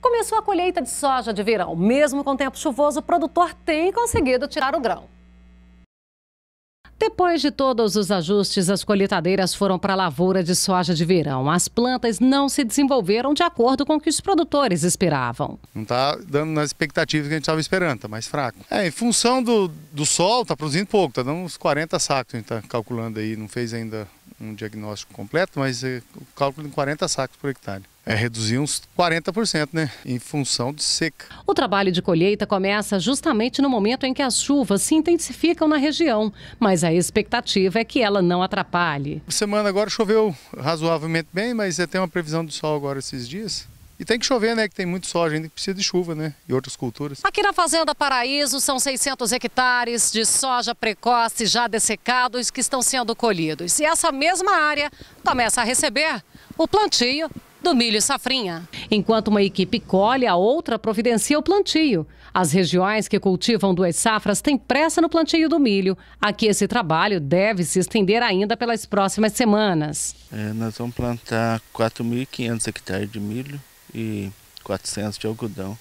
Começou a colheita de soja de verão. Mesmo com tempo chuvoso, o produtor tem conseguido tirar o grão. Depois de todos os ajustes, as colheitadeiras foram para a lavoura de soja de verão. As plantas não se desenvolveram de acordo com o que os produtores esperavam. Não está dando nas expectativas que a gente estava esperando, está mais fraco. É, em função do, do sol, está produzindo pouco, está dando uns 40 sacos, a gente está calculando aí, não fez ainda um diagnóstico completo, mas é, o cálculo em 40 sacos por hectare. É reduzir uns 40%, né? Em função de seca. O trabalho de colheita começa justamente no momento em que as chuvas se intensificam na região, mas a expectativa é que ela não atrapalhe. Semana agora choveu razoavelmente bem, mas é, tem uma previsão de sol agora esses dias. E tem que chover, né? Que tem muito soja ainda precisa de chuva, né? E outras culturas. Aqui na Fazenda Paraíso são 600 hectares de soja precoce já dessecados que estão sendo colhidos. E essa mesma área começa a receber o plantio do milho safrinha. Enquanto uma equipe colhe, a outra providencia o plantio. As regiões que cultivam duas safras têm pressa no plantio do milho. Aqui esse trabalho deve se estender ainda pelas próximas semanas. É, nós vamos plantar 4.500 hectares de milho e 400 de algodão.